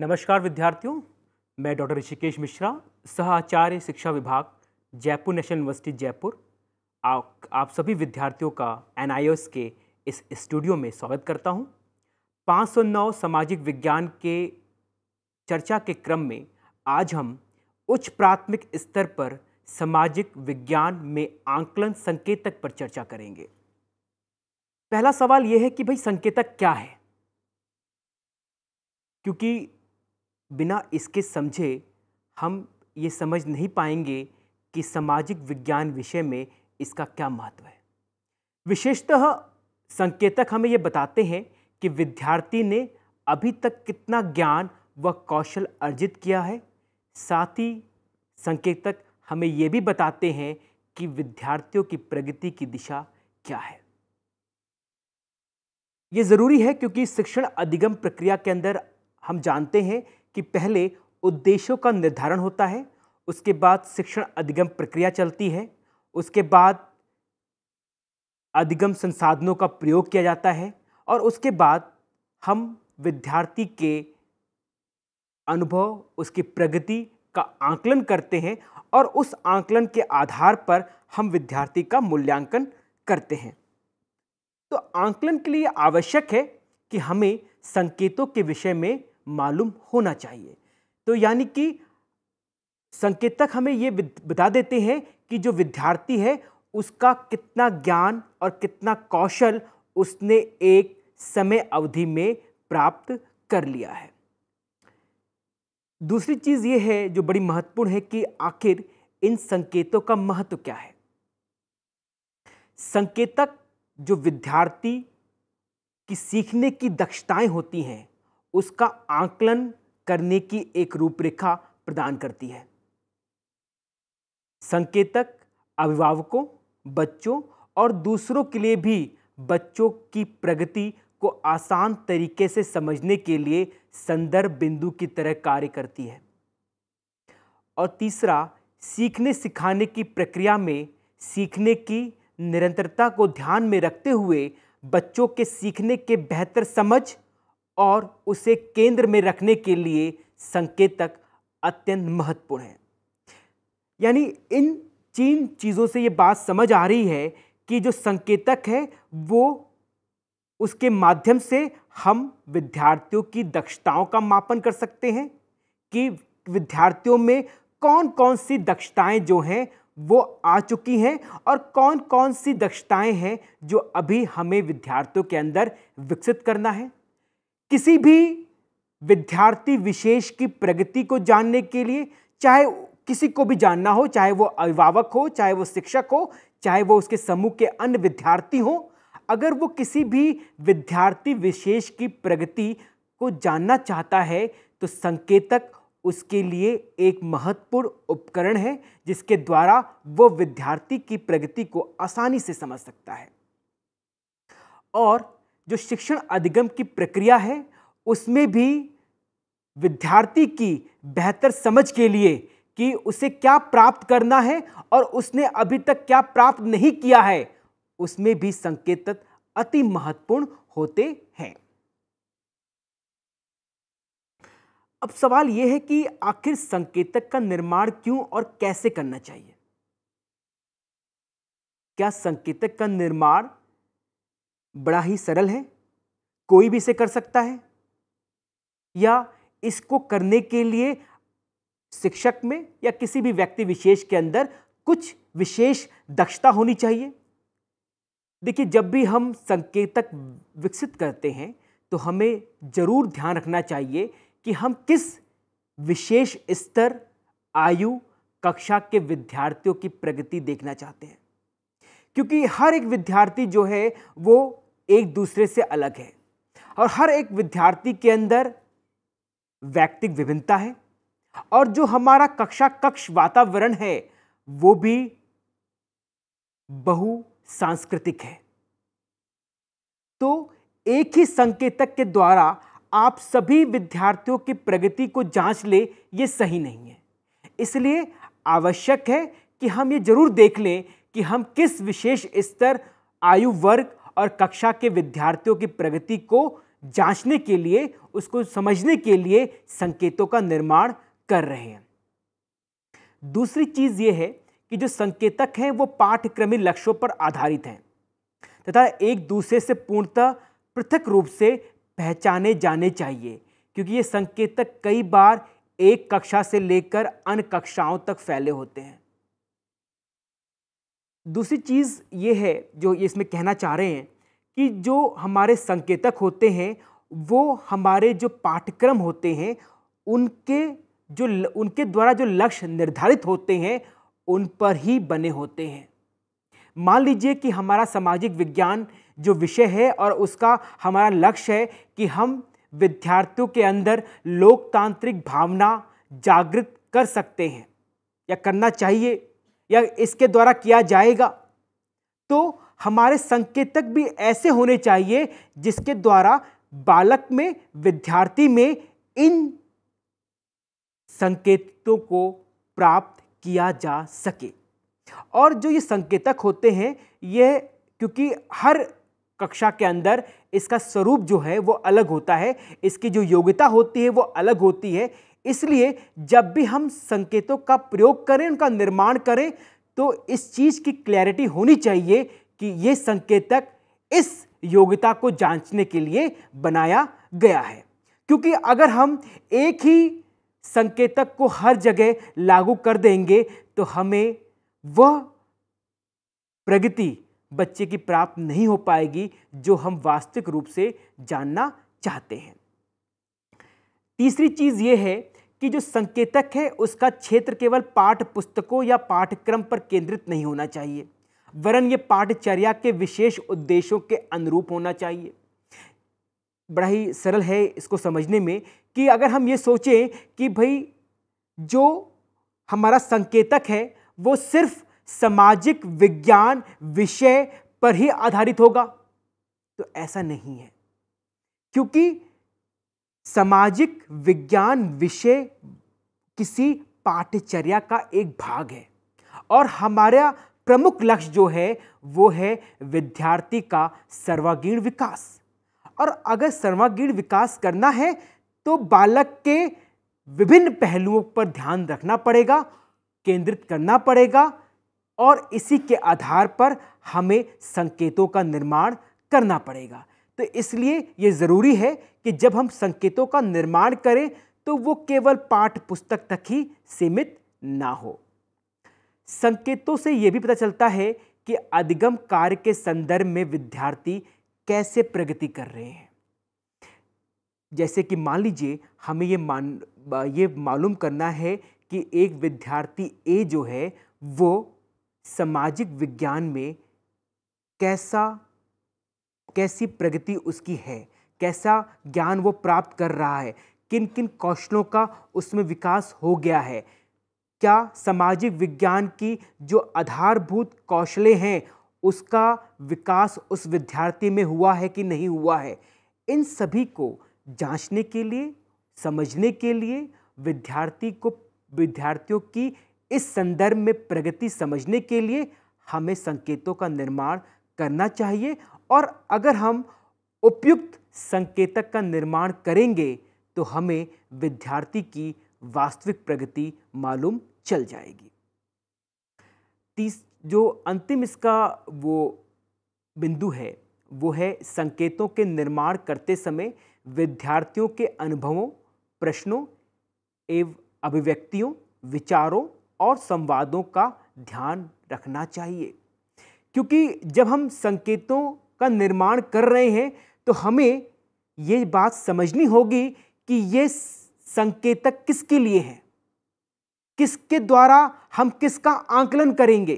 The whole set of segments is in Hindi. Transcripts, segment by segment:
नमस्कार विद्यार्थियों मैं डॉक्टर ऋषिकेश मिश्रा सह आचार्य शिक्षा विभाग जयपुर नेशनल यूनिवर्सिटी जयपुर आ, आप सभी विद्यार्थियों का एन के इस स्टूडियो में स्वागत करता हूं 509 सामाजिक विज्ञान के चर्चा के क्रम में आज हम उच्च प्राथमिक स्तर पर सामाजिक विज्ञान में आंकलन संकेतक पर चर्चा करेंगे पहला सवाल यह है कि भाई संकेतक क्या है क्योंकि बिना इसके समझे हम ये समझ नहीं पाएंगे कि सामाजिक विज्ञान विषय में इसका क्या महत्व है विशेषतः संकेतक हमें ये बताते हैं कि विद्यार्थी ने अभी तक कितना ज्ञान व कौशल अर्जित किया है साथ ही संकेतक हमें ये भी बताते हैं कि विद्यार्थियों की प्रगति की दिशा क्या है ये ज़रूरी है क्योंकि शिक्षण अधिगम प्रक्रिया के अंदर हम जानते हैं कि पहले उद्देश्यों का निर्धारण होता है उसके बाद शिक्षण अधिगम प्रक्रिया चलती है उसके बाद अधिगम संसाधनों का प्रयोग किया जाता है और उसके बाद हम विद्यार्थी के अनुभव उसकी प्रगति का आकलन करते हैं और उस आकलन के आधार पर हम विद्यार्थी का मूल्यांकन करते हैं तो आंकलन के लिए आवश्यक है कि हमें संकेतों के विषय में मालूम होना चाहिए तो यानी कि संकेतक हमें ये बता देते हैं कि जो विद्यार्थी है उसका कितना ज्ञान और कितना कौशल उसने एक समय अवधि में प्राप्त कर लिया है दूसरी चीज़ ये है जो बड़ी महत्वपूर्ण है कि आखिर इन संकेतों का महत्व क्या है संकेतक जो विद्यार्थी की सीखने की दक्षताएं होती हैं उसका आकलन करने की एक रूपरेखा प्रदान करती है संकेतक अभिभावकों बच्चों और दूसरों के लिए भी बच्चों की प्रगति को आसान तरीके से समझने के लिए संदर्भ बिंदु की तरह कार्य करती है और तीसरा सीखने सिखाने की प्रक्रिया में सीखने की निरंतरता को ध्यान में रखते हुए बच्चों के सीखने के बेहतर समझ और उसे केंद्र में रखने के लिए संकेतक अत्यंत महत्वपूर्ण है यानी इन तीन चीज़ों से ये बात समझ आ रही है कि जो संकेतक है वो उसके माध्यम से हम विद्यार्थियों की दक्षताओं का मापन कर सकते हैं कि विद्यार्थियों में कौन कौन सी दक्षताएं जो हैं वो आ चुकी हैं और कौन कौन सी दक्षताएं हैं जो अभी हमें विद्यार्थियों के अंदर विकसित करना है किसी भी विद्यार्थी विशेष की प्रगति को जानने के लिए चाहे किसी को भी जानना हो चाहे वो अभिभावक हो चाहे वो शिक्षक हो चाहे वो उसके समूह के अन्य विद्यार्थी हो अगर वो किसी भी विद्यार्थी विशेष की प्रगति को जानना चाहता है तो संकेतक उसके लिए एक महत्वपूर्ण उपकरण है जिसके द्वारा वो विद्यार्थी की प्रगति को आसानी से समझ सकता है और जो शिक्षण अधिगम की प्रक्रिया है उसमें भी विद्यार्थी की बेहतर समझ के लिए कि उसे क्या प्राप्त करना है और उसने अभी तक क्या प्राप्त नहीं किया है उसमें भी संकेतक अति महत्वपूर्ण होते हैं अब सवाल यह है कि आखिर संकेतक का निर्माण क्यों और कैसे करना चाहिए क्या संकेतक का निर्माण बड़ा ही सरल है कोई भी इसे कर सकता है या इसको करने के लिए शिक्षक में या किसी भी व्यक्ति विशेष के अंदर कुछ विशेष दक्षता होनी चाहिए देखिए जब भी हम संकेतक विकसित करते हैं तो हमें ज़रूर ध्यान रखना चाहिए कि हम किस विशेष स्तर आयु कक्षा के विद्यार्थियों की प्रगति देखना चाहते हैं क्योंकि हर एक विद्यार्थी जो है वो एक दूसरे से अलग है और हर एक विद्यार्थी के अंदर व्यक्तिक विभिन्नता है और जो हमारा कक्षा कक्ष वातावरण है वो भी बहु सांस्कृतिक है तो एक ही संकेतक के द्वारा आप सभी विद्यार्थियों की प्रगति को जांच ले ये सही नहीं है इसलिए आवश्यक है कि हम ये जरूर देख लें कि हम किस विशेष स्तर आयु वर्ग और कक्षा के विद्यार्थियों की प्रगति को जांचने के लिए उसको समझने के लिए संकेतों का निर्माण कर रहे हैं दूसरी चीज़ ये है कि जो संकेतक हैं वो पाठ्यक्रमी लक्ष्यों पर आधारित हैं तथा एक दूसरे से पूर्णतः पृथक रूप से पहचाने जाने चाहिए क्योंकि ये संकेतक कई बार एक कक्षा से लेकर अन्य कक्षाओं तक फैले होते हैं दूसरी चीज़ ये है जो ये इसमें कहना चाह रहे हैं कि जो हमारे संकेतक होते हैं वो हमारे जो पाठ्यक्रम होते हैं उनके जो उनके द्वारा जो लक्ष्य निर्धारित होते हैं उन पर ही बने होते हैं मान लीजिए कि हमारा सामाजिक विज्ञान जो विषय है और उसका हमारा लक्ष्य है कि हम विद्यार्थियों के अंदर लोकतांत्रिक भावना जागृत कर सकते हैं या करना चाहिए या इसके द्वारा किया जाएगा तो हमारे संकेतक भी ऐसे होने चाहिए जिसके द्वारा बालक में विद्यार्थी में इन संकेतों को प्राप्त किया जा सके और जो ये संकेतक होते हैं ये क्योंकि हर कक्षा के अंदर इसका स्वरूप जो है वो अलग होता है इसकी जो योग्यता होती है वो अलग होती है इसलिए जब भी हम संकेतों का प्रयोग करें उनका निर्माण करें तो इस चीज़ की क्लैरिटी होनी चाहिए कि ये संकेतक इस योग्यता को जांचने के लिए बनाया गया है क्योंकि अगर हम एक ही संकेतक को हर जगह लागू कर देंगे तो हमें वह प्रगति बच्चे की प्राप्त नहीं हो पाएगी जो हम वास्तविक रूप से जानना चाहते हैं तीसरी चीज़ ये है कि जो संकेतक है उसका क्षेत्र केवल पाठ पुस्तकों या पाठ्यक्रम पर केंद्रित नहीं होना चाहिए वरन ये पाठचर्या के विशेष उद्देश्यों के अनुरूप होना चाहिए बड़ा ही सरल है इसको समझने में कि अगर हम ये सोचें कि भाई जो हमारा संकेतक है वो सिर्फ सामाजिक विज्ञान विषय पर ही आधारित होगा तो ऐसा नहीं है क्योंकि सामाजिक विज्ञान विषय किसी पाठ्यचर्या का एक भाग है और हमारा प्रमुख लक्ष्य जो है वो है विद्यार्थी का सर्वागीण विकास और अगर सर्वागीण विकास करना है तो बालक के विभिन्न पहलुओं पर ध्यान रखना पड़ेगा केंद्रित करना पड़ेगा और इसी के आधार पर हमें संकेतों का निर्माण करना पड़ेगा तो इसलिए ये ज़रूरी है कि जब हम संकेतों का निर्माण करें तो वो केवल पाठ पुस्तक तक ही सीमित ना हो संकेतों से ये भी पता चलता है कि अधिगम कार्य के संदर्भ में विद्यार्थी कैसे प्रगति कर रहे हैं जैसे कि मान लीजिए हमें ये मान ये मालूम करना है कि एक विद्यार्थी ए जो है वो सामाजिक विज्ञान में कैसा कैसी प्रगति उसकी है कैसा ज्ञान वो प्राप्त कर रहा है किन किन कौशलों का उसमें विकास हो गया है क्या सामाजिक विज्ञान की जो आधारभूत कौशलें हैं उसका विकास उस विद्यार्थी में हुआ है कि नहीं हुआ है इन सभी को जांचने के लिए समझने के लिए विद्यार्थी को विद्यार्थियों की इस संदर्भ में प्रगति समझने के लिए हमें संकेतों का निर्माण करना चाहिए और अगर हम उपयुक्त संकेतक का निर्माण करेंगे तो हमें विद्यार्थी की वास्तविक प्रगति मालूम चल जाएगी तीस जो अंतिम इसका वो बिंदु है वो है संकेतों के निर्माण करते समय विद्यार्थियों के अनुभवों प्रश्नों एवं अभिव्यक्तियों विचारों और संवादों का ध्यान रखना चाहिए क्योंकि जब हम संकेतों का निर्माण कर रहे हैं तो हमें ये बात समझनी होगी कि ये संकेतक किसके लिए है किसके द्वारा हम किसका आंकलन करेंगे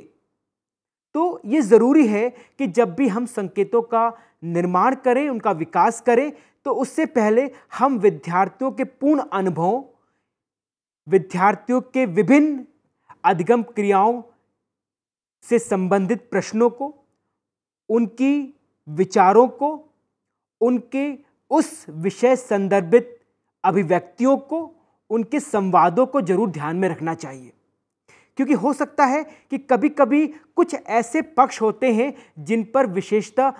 तो ये ज़रूरी है कि जब भी हम संकेतों का निर्माण करें उनका विकास करें तो उससे पहले हम विद्यार्थियों के पूर्ण अनुभवों विद्यार्थियों के विभिन्न अधिगम क्रियाओं से संबंधित प्रश्नों को उनकी विचारों को उनके उस विषय संदर्भित अभिव्यक्तियों को उनके संवादों को जरूर ध्यान में रखना चाहिए क्योंकि हो सकता है कि कभी कभी कुछ ऐसे पक्ष होते हैं जिन पर विशेषता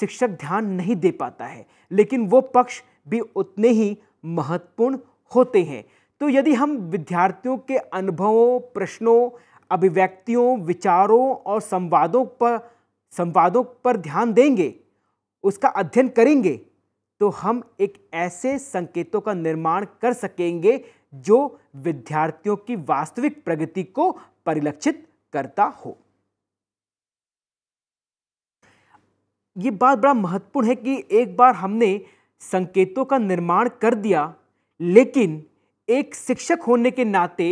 शिक्षक ध्यान नहीं दे पाता है लेकिन वो पक्ष भी उतने ही महत्वपूर्ण होते हैं तो यदि हम विद्यार्थियों के अनुभवों प्रश्नों अभिव्यक्तियों विचारों और संवादों पर संवादों पर ध्यान देंगे उसका अध्ययन करेंगे तो हम एक ऐसे संकेतों का निर्माण कर सकेंगे जो विद्यार्थियों की वास्तविक प्रगति को परिलक्षित करता हो ये बात बड़ा महत्वपूर्ण है कि एक बार हमने संकेतों का निर्माण कर दिया लेकिन एक शिक्षक होने के नाते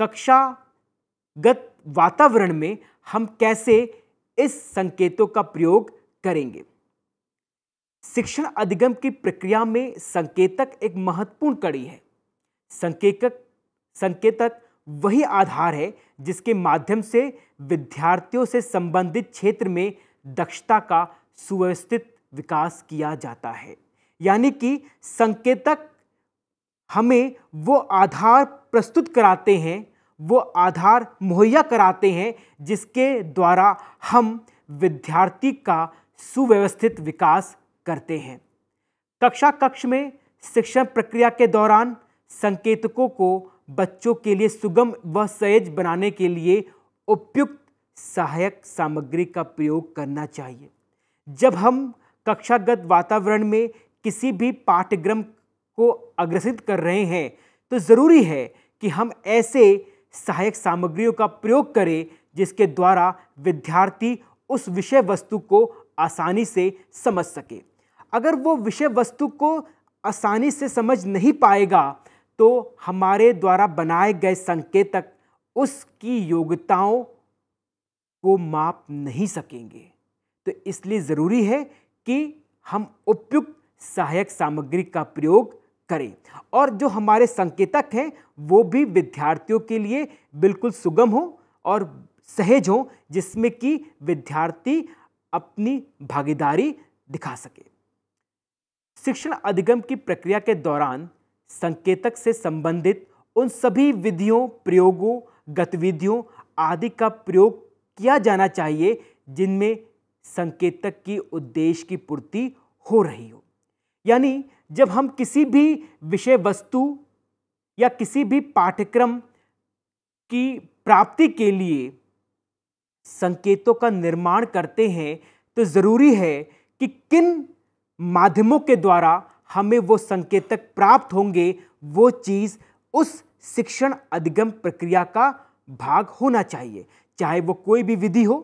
कक्षागत वातावरण में हम कैसे इस संकेतों का प्रयोग करेंगे शिक्षण अधिगम की प्रक्रिया में संकेतक एक महत्वपूर्ण कड़ी है संकेतक संकेतक वही आधार है जिसके माध्यम से विद्यार्थियों से संबंधित क्षेत्र में दक्षता का सुव्यवस्थित विकास किया जाता है यानी कि संकेतक हमें वो आधार प्रस्तुत कराते हैं वो आधार मुहैया कराते हैं जिसके द्वारा हम विद्यार्थी का सुव्यवस्थित विकास करते हैं कक्षा कक्ष में शिक्षण प्रक्रिया के दौरान संकेतकों को बच्चों के लिए सुगम व सहज बनाने के लिए उपयुक्त सहायक सामग्री का प्रयोग करना चाहिए जब हम कक्षागत वातावरण में किसी भी पाठ्यक्रम को अग्रसित कर रहे हैं तो ज़रूरी है कि हम ऐसे सहायक सामग्रियों का प्रयोग करें जिसके द्वारा विद्यार्थी उस विषय वस्तु को आसानी से समझ सके अगर वो विषय वस्तु को आसानी से समझ नहीं पाएगा तो हमारे द्वारा बनाए गए संकेतक उसकी योग्यताओं को माप नहीं सकेंगे तो इसलिए ज़रूरी है कि हम उपयुक्त सहायक सामग्री का प्रयोग करें और जो हमारे संकेतक हैं वो भी विद्यार्थियों के लिए बिल्कुल सुगम हो और सहज हो जिसमें कि विद्यार्थी अपनी भागीदारी दिखा सके शिक्षण अधिगम की प्रक्रिया के दौरान संकेतक से संबंधित उन सभी विधियों प्रयोगों गतिविधियों आदि का प्रयोग किया जाना चाहिए जिनमें संकेतक की उद्देश्य की पूर्ति हो रही हो यानी जब हम किसी भी विषय वस्तु या किसी भी पाठ्यक्रम की प्राप्ति के लिए संकेतों का निर्माण करते हैं तो ज़रूरी है कि किन माध्यमों के द्वारा हमें वो संकेतक प्राप्त होंगे वो चीज़ उस शिक्षण अधिगम प्रक्रिया का भाग होना चाहिए चाहे वो कोई भी विधि हो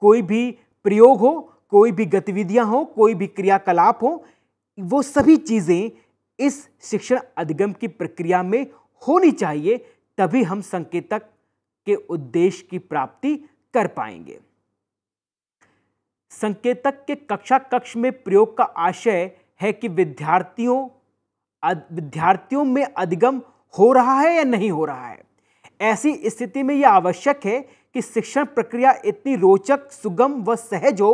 कोई भी प्रयोग हो कोई भी गतिविधियां हो कोई भी क्रियाकलाप हो वो सभी चीज़ें इस शिक्षण अधिगम की प्रक्रिया में होनी चाहिए तभी हम संकेतक के उद्देश्य की प्राप्ति कर पाएंगे संकेतक के कक्षा कक्ष में प्रयोग का आशय है कि विद्यार्थियों विद्यार्थियों में अधिगम हो रहा है या नहीं हो रहा है ऐसी स्थिति में यह आवश्यक है कि शिक्षण प्रक्रिया इतनी रोचक सुगम व सहज हो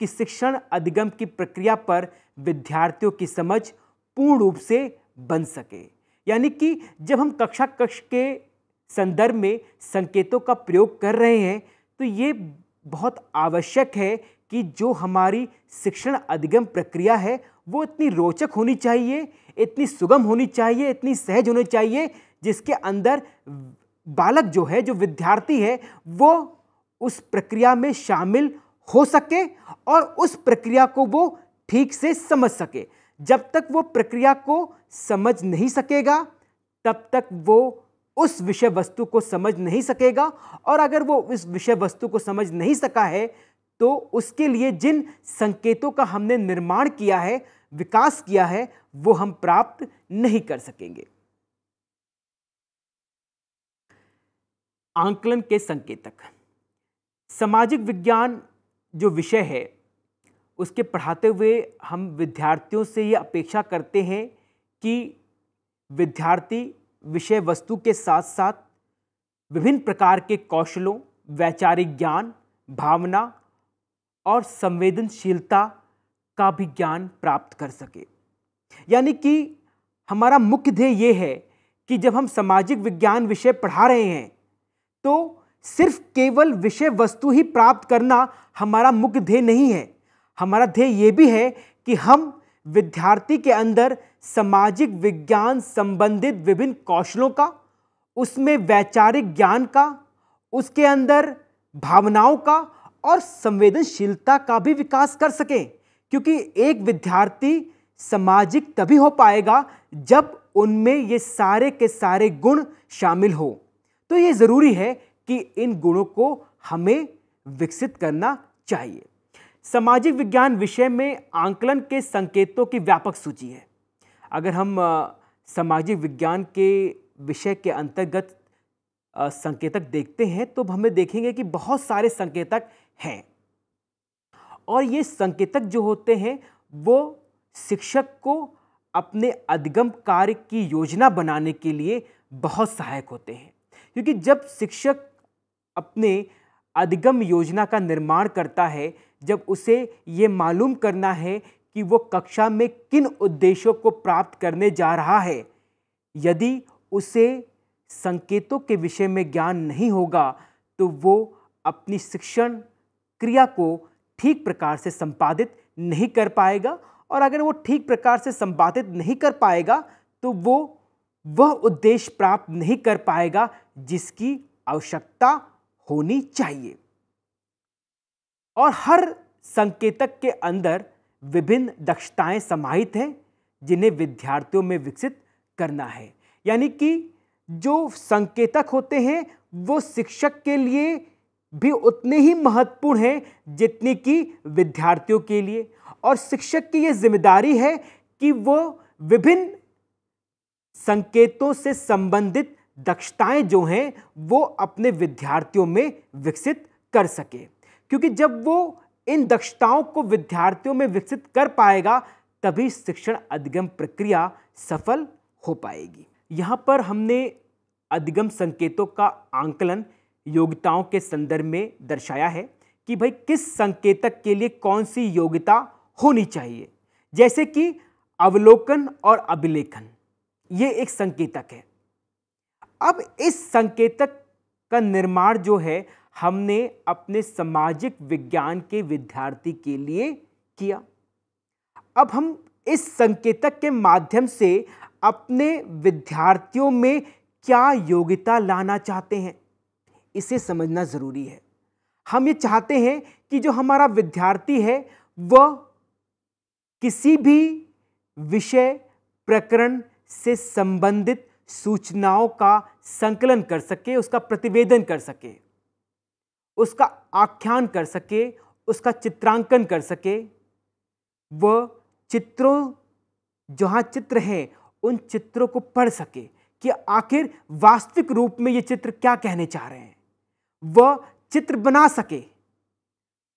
कि शिक्षण अधिगम की प्रक्रिया पर विद्यार्थियों की समझ पूर्ण रूप से बन सके यानी कि जब हम कक्षा कक्ष के संदर्भ में संकेतों का प्रयोग कर रहे हैं तो ये बहुत आवश्यक है कि जो हमारी शिक्षण अधिगम प्रक्रिया है वो इतनी रोचक होनी चाहिए इतनी सुगम होनी चाहिए इतनी सहज होनी चाहिए जिसके अंदर बालक जो है जो विद्यार्थी है वो उस प्रक्रिया में शामिल हो सके और उस प्रक्रिया को वो ठीक से समझ सके जब तक वो प्रक्रिया को समझ नहीं सकेगा तब तक वो उस विषय वस्तु को समझ नहीं सकेगा और अगर वो उस विषय वस्तु को समझ नहीं सका है तो उसके लिए जिन संकेतों का हमने निर्माण किया है विकास किया है वो हम प्राप्त नहीं कर सकेंगे आंकलन के संकेतक सामाजिक विज्ञान जो विषय है उसके पढ़ाते हुए हम विद्यार्थियों से ये अपेक्षा करते हैं कि विद्यार्थी विषय वस्तु के साथ साथ विभिन्न प्रकार के कौशलों वैचारिक ज्ञान भावना और संवेदनशीलता का भी ज्ञान प्राप्त कर सके यानी कि हमारा मुख्य ध्येय ये है कि जब हम सामाजिक विज्ञान विषय पढ़ा रहे हैं तो सिर्फ केवल विषय वस्तु ही प्राप्त करना हमारा मुख्य ध्येय नहीं है हमारा ध्येय ये भी है कि हम विद्यार्थी के अंदर सामाजिक विज्ञान संबंधित विभिन्न कौशलों का उसमें वैचारिक ज्ञान का उसके अंदर भावनाओं का और संवेदनशीलता का भी विकास कर सकें क्योंकि एक विद्यार्थी सामाजिक तभी हो पाएगा जब उनमें ये सारे के सारे गुण शामिल हो तो ये ज़रूरी है कि इन गुणों को हमें विकसित करना चाहिए सामाजिक विज्ञान विषय में आंकलन के संकेतों की व्यापक सूची है अगर हम सामाजिक विज्ञान के विषय के अंतर्गत संकेतक देखते हैं तो हमें देखेंगे कि बहुत सारे संकेतक हैं और ये संकेतक जो होते हैं वो शिक्षक को अपने अधिगम कार्य की योजना बनाने के लिए बहुत सहायक होते हैं क्योंकि जब शिक्षक अपने अधिगम योजना का निर्माण करता है जब उसे ये मालूम करना है कि वो कक्षा में किन उद्देश्यों को प्राप्त करने जा रहा है यदि उसे संकेतों के विषय में ज्ञान नहीं होगा तो वो अपनी शिक्षण क्रिया को ठीक प्रकार से संपादित नहीं कर पाएगा और अगर वो ठीक प्रकार से संपादित नहीं कर पाएगा तो वो वह उद्देश्य प्राप्त नहीं कर पाएगा जिसकी आवश्यकता होनी चाहिए और हर संकेतक के अंदर विभिन्न दक्षताएं समाहित हैं जिन्हें विद्यार्थियों में विकसित करना है यानी कि जो संकेतक होते हैं वो शिक्षक के लिए भी उतने ही महत्वपूर्ण हैं जितनी कि विद्यार्थियों के लिए और शिक्षक की ये जिम्मेदारी है कि वो विभिन्न संकेतों से संबंधित दक्षताएं जो हैं वो अपने विद्यार्थियों में विकसित कर सके क्योंकि जब वो इन दक्षताओं को विद्यार्थियों में विकसित कर पाएगा तभी शिक्षण अधिगम प्रक्रिया सफल हो पाएगी यहाँ पर हमने अधिगम संकेतों का आंकलन योग्यताओं के संदर्भ में दर्शाया है कि भाई किस संकेतक के लिए कौन सी योग्यता होनी चाहिए जैसे कि अवलोकन और अभिलेखन ये एक संकेतक है अब इस संकेतक का निर्माण जो है हमने अपने सामाजिक विज्ञान के विद्यार्थी के लिए किया अब हम इस संकेतक के माध्यम से अपने विद्यार्थियों में क्या योग्यता लाना चाहते हैं इसे समझना ज़रूरी है हम ये चाहते हैं कि जो हमारा विद्यार्थी है वह किसी भी विषय प्रकरण से संबंधित सूचनाओं का संकलन कर सके उसका प्रतिवेदन कर सके उसका आख्यान कर सके उसका चित्रांकन कर सके व चित्रों जहाँ चित्र हैं उन चित्रों को पढ़ सके कि आखिर वास्तविक रूप में ये चित्र क्या कहने चाह रहे हैं वह चित्र बना सके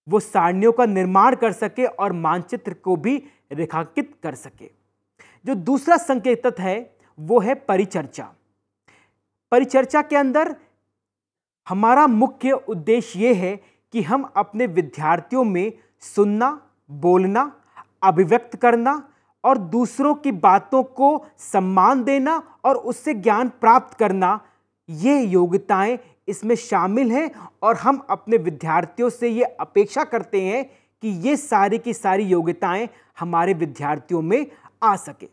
वो सारणियों का निर्माण कर सके और मानचित्र को भी रेखांकित कर सके जो दूसरा संकेतत है वो है परिचर्चा परिचर्चा के अंदर हमारा मुख्य उद्देश्य ये है कि हम अपने विद्यार्थियों में सुनना बोलना अभिव्यक्त करना और दूसरों की बातों को सम्मान देना और उससे ज्ञान प्राप्त करना ये योग्यताएं इसमें शामिल हैं और हम अपने विद्यार्थियों से ये अपेक्षा करते हैं कि ये सारी की सारी योग्यताएं हमारे विद्यार्थियों में आ सके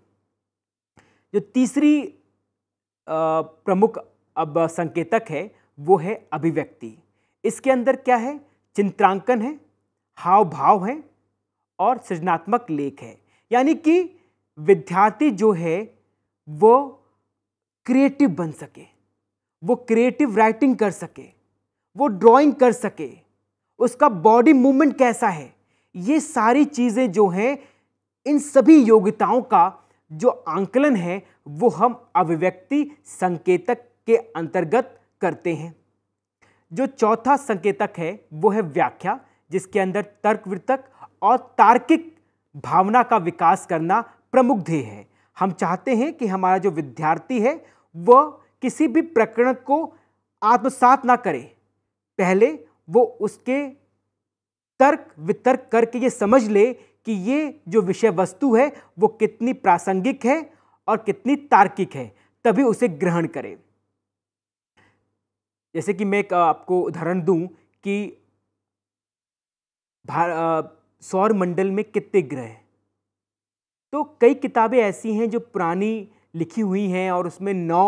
जो तीसरी प्रमुख अब संकेतक है वो है अभिव्यक्ति इसके अंदर क्या है चिंत्रांकन है हाव भाव है और सृजनात्मक लेख है यानी कि विद्यार्थी जो है वो क्रिएटिव बन सके वो क्रिएटिव राइटिंग कर सके वो ड्राइंग कर सके उसका बॉडी मूवमेंट कैसा है ये सारी चीज़ें जो हैं इन सभी योग्यताओं का जो आंकलन है वो हम अभिव्यक्ति संकेतक के अंतर्गत करते हैं जो चौथा संकेतक है वो है व्याख्या जिसके अंदर तर्कवृत्तक और तार्किक भावना का विकास करना प्रमुख ध्येय है हम चाहते हैं कि हमारा जो विद्यार्थी है वह किसी भी प्रकरण को आत्मसात ना करे पहले वो उसके तर्क वितर्क करके ये समझ ले कि ये जो विषय वस्तु है वो कितनी प्रासंगिक है और कितनी तार्किक है तभी उसे ग्रहण करें जैसे कि मैं एक आपको उदाहरण दूं कि सौर मंडल में कितने ग्रह हैं तो कई किताबें ऐसी हैं जो पुरानी लिखी हुई हैं और उसमें नौ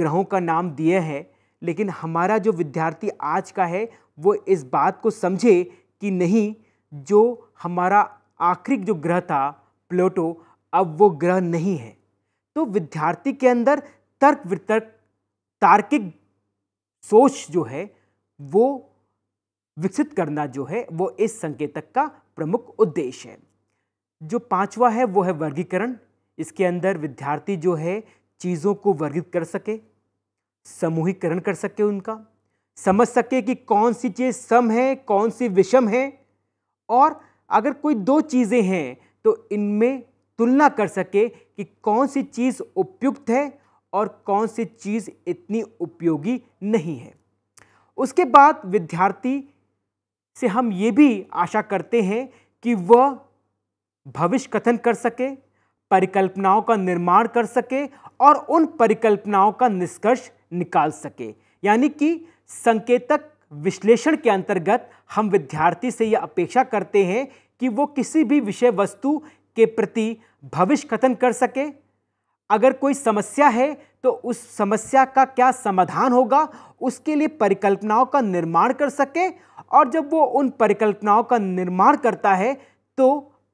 ग्रहों का नाम दिया है लेकिन हमारा जो विद्यार्थी आज का है वो इस बात को समझे कि नहीं जो हमारा आखिरी जो ग्रह था प्लूटो अब वो ग्रह नहीं है तो विद्यार्थी के अंदर तर्क वितर्क तार्किक सोच जो है वो विकसित करना जो है वो इस संकेतक का प्रमुख उद्देश्य है जो पांचवा है वो है वर्गीकरण इसके अंदर विद्यार्थी जो है चीज़ों को वर्गित कर सके समूहीकरण कर सके उनका समझ सके कि कौन सी चीज़ सम है कौन सी विषम है और अगर कोई दो चीज़ें हैं तो इनमें तुलना कर सके कि कौन सी चीज़ उपयुक्त है और कौन सी चीज़ इतनी उपयोगी नहीं है उसके बाद विद्यार्थी से हम ये भी आशा करते हैं कि वह भविष्य कथन कर सके परिकल्पनाओं का निर्माण कर सके और उन परिकल्पनाओं का निष्कर्ष निकाल सके यानी कि संकेतक विश्लेषण के अंतर्गत हम विद्यार्थी से यह अपेक्षा करते हैं कि वो किसी भी विषय वस्तु के प्रति भविष्य कथन कर सके अगर कोई समस्या है तो उस समस्या का क्या समाधान होगा उसके लिए परिकल्पनाओं का निर्माण कर सके और जब वो उन परिकल्पनाओं का निर्माण करता है तो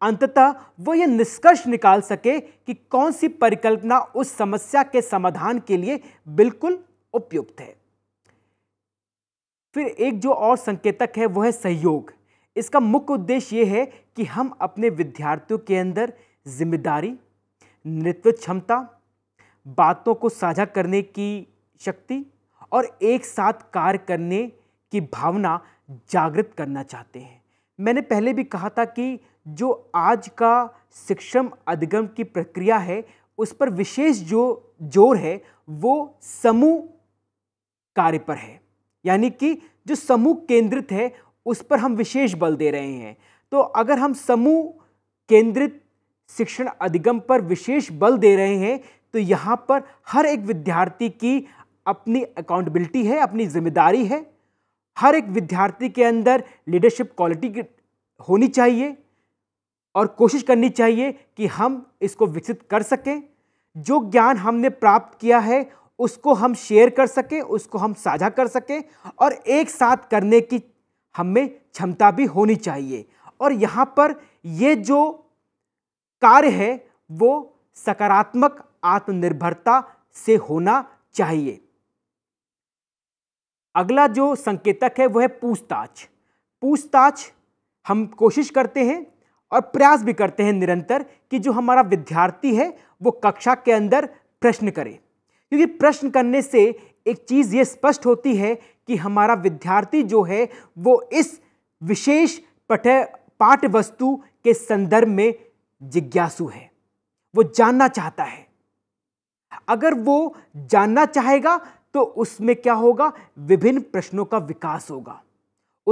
अंततः वो ये निष्कर्ष निकाल सके कि कौन सी परिकल्पना उस समस्या के समाधान के लिए बिल्कुल उपयुक्त है फिर एक जो और संकेतक है वह है सहयोग इसका मुख्य उद्देश्य ये है कि हम अपने विद्यार्थियों के अंदर जिम्मेदारी नेतृत्व क्षमता बातों को साझा करने की शक्ति और एक साथ कार्य करने की भावना जागृत करना चाहते हैं मैंने पहले भी कहा था कि जो आज का शिक्षण अधिगम की प्रक्रिया है उस पर विशेष जो जोर है वो समूह कार्य पर है यानी कि जो समूह केंद्रित है उस पर हम विशेष बल दे रहे हैं तो अगर हम समूह केंद्रित शिक्षण अधिगम पर विशेष बल दे रहे हैं तो यहाँ पर हर एक विद्यार्थी की अपनी अकाउंटेबिलिटी है अपनी जिम्मेदारी है हर एक विद्यार्थी के अंदर लीडरशिप क्वालिटी होनी चाहिए और कोशिश करनी चाहिए कि हम इसको विकसित कर सकें जो ज्ञान हमने प्राप्त किया है उसको हम शेयर कर सकें उसको हम साझा कर सकें और एक साथ करने की हम में क्षमता भी होनी चाहिए और यहाँ पर ये जो कार्य है वो सकारात्मक आत्मनिर्भरता से होना चाहिए अगला जो संकेतक है वह है पूछताछ पूछताछ हम कोशिश करते हैं और प्रयास भी करते हैं निरंतर कि जो हमारा विद्यार्थी है वो कक्षा के अंदर प्रश्न करे क्योंकि प्रश्न करने से एक चीज़ ये स्पष्ट होती है कि हमारा विद्यार्थी जो है वो इस विशेष पठ पाठ वस्तु के संदर्भ में जिज्ञासु है वो जानना चाहता है अगर वो जानना चाहेगा तो उसमें क्या होगा विभिन्न प्रश्नों का विकास होगा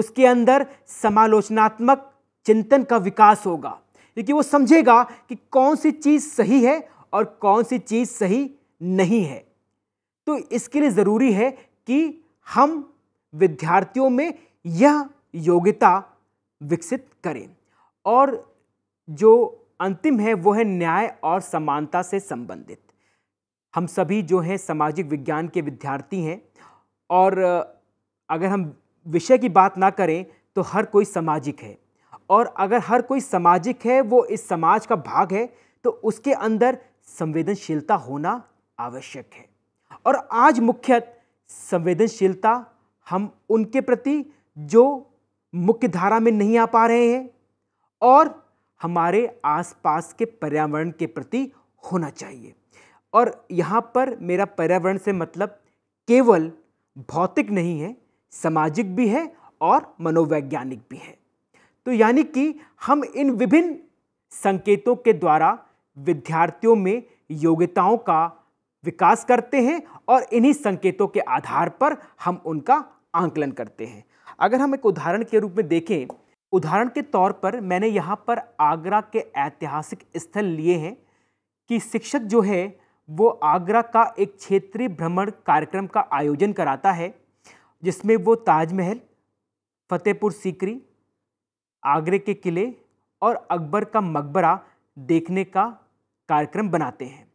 उसके अंदर समालोचनात्मक चिंतन का विकास होगा क्योंकि वो समझेगा कि कौन सी चीज़ सही है और कौन सी चीज़ सही नहीं है तो इसके लिए ज़रूरी है कि हम विद्यार्थियों में यह योग्यता विकसित करें और जो अंतिम है वो है न्याय और समानता से संबंधित हम सभी जो हैं सामाजिक विज्ञान के विद्यार्थी हैं और अगर हम विषय की बात ना करें तो हर कोई सामाजिक है और अगर हर कोई सामाजिक है वो इस समाज का भाग है तो उसके अंदर संवेदनशीलता होना आवश्यक है और आज मुख्यतः संवेदनशीलता हम उनके प्रति जो मुख्य धारा में नहीं आ पा रहे हैं और हमारे आसपास के पर्यावरण के प्रति होना चाहिए और यहाँ पर मेरा पर्यावरण से मतलब केवल भौतिक नहीं है सामाजिक भी है और मनोवैज्ञानिक भी है तो यानी कि हम इन विभिन्न संकेतों के द्वारा विद्यार्थियों में योग्यताओं का विकास करते हैं और इन्हीं संकेतों के आधार पर हम उनका आंकलन करते हैं अगर हम एक उदाहरण के रूप में देखें उदाहरण के तौर पर मैंने यहाँ पर आगरा के ऐतिहासिक स्थल लिए हैं कि शिक्षक जो है वो आगरा का एक क्षेत्रीय भ्रमण कार्यक्रम का आयोजन कराता है जिसमें वो ताजमहल फतेहपुर सीकरी आगरे के किले और अकबर का मकबरा देखने का कार्यक्रम बनाते हैं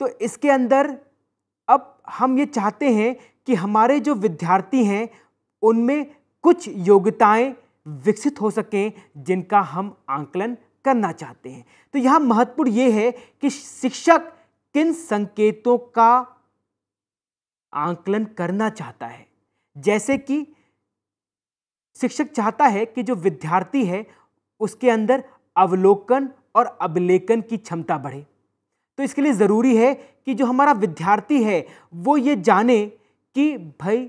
तो इसके अंदर अब हम ये चाहते हैं कि हमारे जो विद्यार्थी हैं उनमें कुछ योग्यताएं विकसित हो सकें जिनका हम आंकलन करना चाहते हैं तो यहाँ महत्वपूर्ण ये है कि शिक्षक किन संकेतों का आंकलन करना चाहता है जैसे कि शिक्षक चाहता है कि जो विद्यार्थी है उसके अंदर अवलोकन और अभिलेखन की क्षमता बढ़े तो इसके लिए ज़रूरी है कि जो हमारा विद्यार्थी है वो ये जाने कि भाई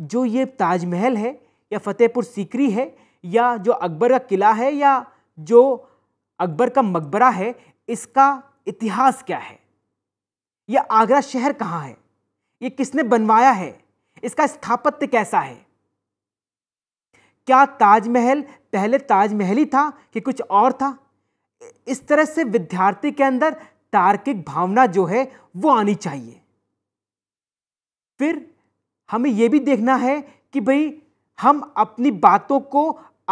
जो ये ताजमहल है या फतेहपुर सीकरी है या जो अकबर का किला है या जो अकबर का मकबरा है इसका इतिहास क्या है यह आगरा शहर कहाँ है ये किसने बनवाया है इसका स्थापत्य कैसा है क्या ताजमहल पहले ताजमहल ही था कि कुछ और था इस तरह से विद्यार्थी के अंदर तार्किक भावना जो है वो आनी चाहिए फिर हमें यह भी देखना है कि भाई हम अपनी बातों को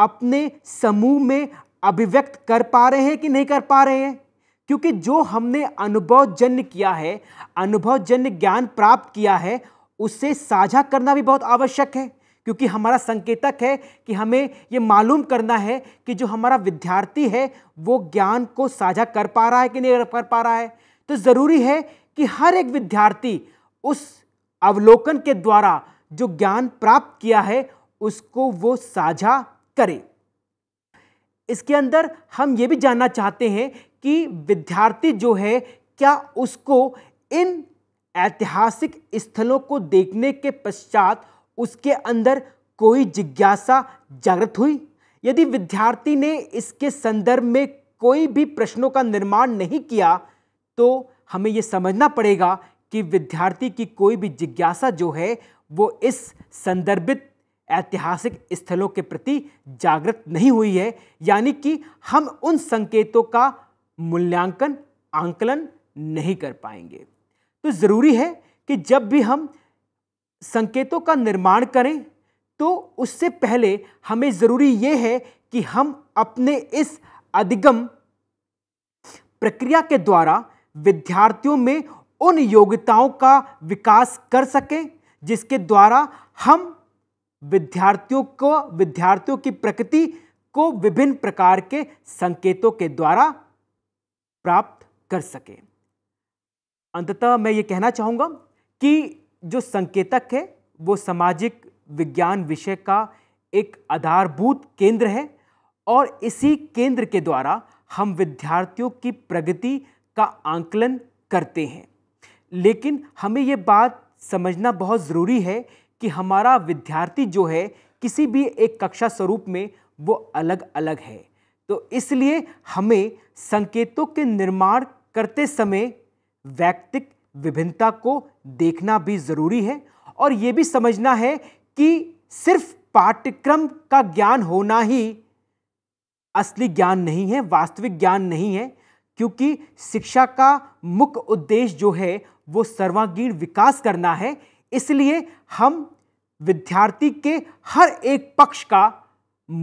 अपने समूह में अभिव्यक्त कर पा रहे हैं कि नहीं कर पा रहे हैं क्योंकि जो हमने अनुभव जन्य किया है अनुभव जन्य ज्ञान प्राप्त किया है उसे साझा करना भी बहुत आवश्यक है क्योंकि हमारा संकेतक है कि हमें ये मालूम करना है कि जो हमारा विद्यार्थी है वो ज्ञान को साझा कर पा रहा है कि नहीं कर पा रहा है तो ज़रूरी है कि हर एक विद्यार्थी उस अवलोकन के द्वारा जो ज्ञान प्राप्त किया है उसको वो साझा करे इसके अंदर हम ये भी जानना चाहते हैं कि विद्यार्थी जो है क्या उसको इन ऐतिहासिक स्थलों को देखने के पश्चात उसके अंदर कोई जिज्ञासा जागृत हुई यदि विद्यार्थी ने इसके संदर्भ में कोई भी प्रश्नों का निर्माण नहीं किया तो हमें ये समझना पड़ेगा कि विद्यार्थी की कोई भी जिज्ञासा जो है वो इस संदर्भित ऐतिहासिक स्थलों के प्रति जागृत नहीं हुई है यानी कि हम उन संकेतों का मूल्यांकन आंकलन नहीं कर पाएंगे तो ज़रूरी है कि जब भी हम संकेतों का निर्माण करें तो उससे पहले हमें ज़रूरी ये है कि हम अपने इस अधिगम प्रक्रिया के द्वारा विद्यार्थियों में उन योग्यताओं का विकास कर सकें जिसके द्वारा हम विद्यार्थियों को विद्यार्थियों की प्रकृति को विभिन्न प्रकार के संकेतों के द्वारा प्राप्त कर सकें अंततः मैं ये कहना चाहूँगा कि जो संकेतक है वो सामाजिक विज्ञान विषय का एक आधारभूत केंद्र है और इसी केंद्र के द्वारा हम विद्यार्थियों की प्रगति का आंकलन करते हैं लेकिन हमें ये बात समझना बहुत ज़रूरी है कि हमारा विद्यार्थी जो है किसी भी एक कक्षा स्वरूप में वो अलग अलग है तो इसलिए हमें संकेतों के निर्माण करते समय व्यक्तिक विभिन्नता को देखना भी ज़रूरी है और ये भी समझना है कि सिर्फ पाठ्यक्रम का ज्ञान होना ही असली ज्ञान नहीं है वास्तविक ज्ञान नहीं है क्योंकि शिक्षा का मुख्य उद्देश्य जो है वो सर्वांगीण विकास करना है इसलिए हम विद्यार्थी के हर एक पक्ष का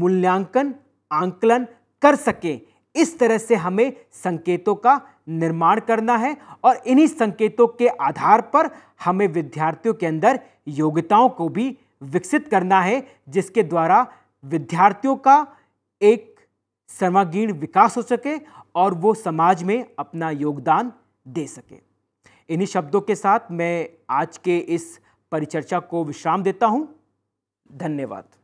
मूल्यांकन आंकलन कर सकें इस तरह से हमें संकेतों का निर्माण करना है और इन्हीं संकेतों के आधार पर हमें विद्यार्थियों के अंदर योग्यताओं को भी विकसित करना है जिसके द्वारा विद्यार्थियों का एक सर्वागीण विकास हो सके और वो समाज में अपना योगदान दे सके इन्हीं शब्दों के साथ मैं आज के इस परिचर्चा को विश्राम देता हूँ धन्यवाद